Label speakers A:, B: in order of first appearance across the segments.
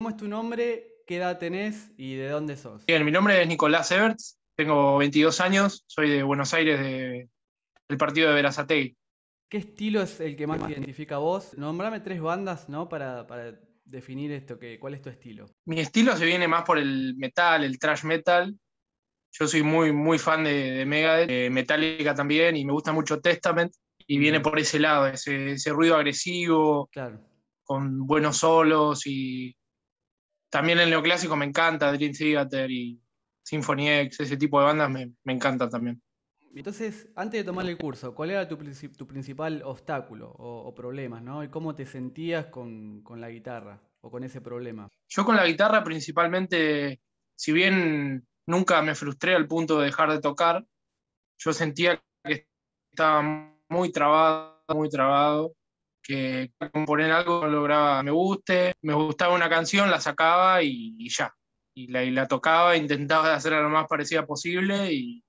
A: ¿Cómo es tu nombre? ¿Qué edad tenés y de dónde sos?
B: Bien, mi nombre es Nicolás Everts, tengo 22 años, soy de Buenos Aires, de, del partido de Verazategui. ¿Qué estilo
A: es el que más te identifica a vos? Nombrame tres bandas, ¿no? Para, definir esto, que, ¿cuál es tu estilo?
B: Mi estilo se viene más por el metal, el thrash metal. Yo soy muy, muy fan de, de Megadeth, Metallica también, y me gusta mucho Testament, y viene por ese lado, ese, ese ruido agresivo, con buenos solos y también el neoclásico me encanta, Dream Theater y Symphony X, ese tipo de bandas me, encanta también.
A: Entonces, antes de tomar el curso, ¿cuál era tu, principal obstáculo o, o problemas? ¿no? ¿Y cómo te sentías con, con, la guitarra o con ese problema?
B: Yo con la guitarra principalmente, si bien nunca me frustré al punto de dejar de tocar, yo sentía que estaba muy trabado, muy trabado, que componer algo lograba me guste, me gustaba una canción, la sacaba y, ya. Y la, la, tocaba, intentaba hacerla lo más parecida posible y,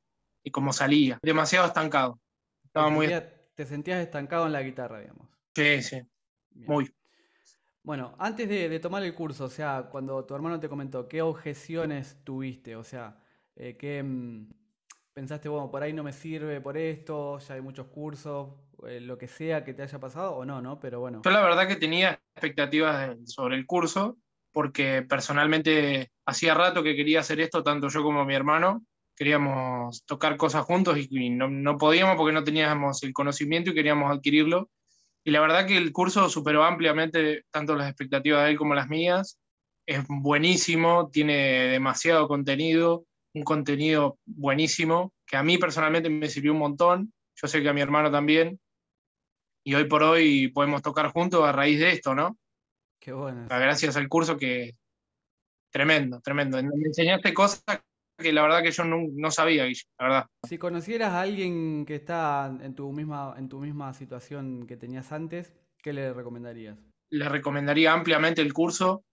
B: como salía. Demasiado estancado. Estaba muy...
A: te sentías estancado en la guitarra, digamos.
B: Sí, sí. Muy.
A: Bueno, antes de, tomar el curso, o sea, cuando tu hermano te comentó, ¿qué objeciones tuviste? O sea, eh, ¿qué, mm, pensaste, bueno, por ahí no me sirve, por esto, ya hay muchos cursos, eh, lo que sea que te haya pasado o no, ¿no? Pero bueno. Yo
B: la verdad que tenía expectativas eh, sobre el curso, porque personalmente hacía rato que quería hacer esto, tanto yo como mi hermano, queríamos tocar cosas juntos y, no, no, podíamos porque no teníamos el conocimiento y queríamos adquirirlo. Y la verdad que el curso superó ampliamente tanto las expectativas de él como las mías. Es buenísimo, tiene demasiado contenido, un contenido buenísimo, que a mí personalmente me sirvió un montón, yo sé que a mi hermano también, y hoy por hoy podemos tocar juntos a raíz de esto, ¿no? Qué bueno. Ah, gracias al curso que... Tremendo, tremendo. Me enseñaste cosas que la verdad que yo no, sabía, la verdad.
A: Si conocieras a alguien que está en tu misma, en tu misma situación que
B: tenías antes, ¿qué le recomendarías? Le recomendaría ampliamente el curso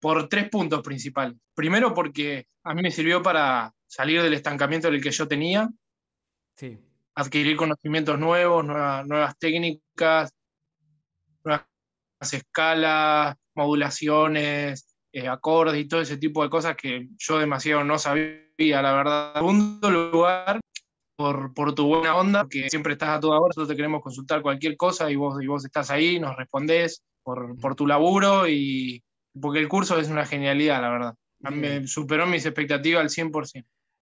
B: por tres puntos principales. Primero porque a mí me sirvió para salir del estancamiento del que yo tenía, sí. adquirir conocimientos nuevos, nuevas técnicas, nuevas escalas, modulaciones, eh, acordes y todo ese tipo de cosas que yo demasiado no sabía, la verdad. segundo lugar, por, por, tu buena onda, que siempre estás a tu lado nosotros te queremos consultar cualquier cosa y vos, y vos estás ahí, nos respondés por, por tu laburo y, porque el curso es una genialidad, la verdad. superó mis expectativas al 100%.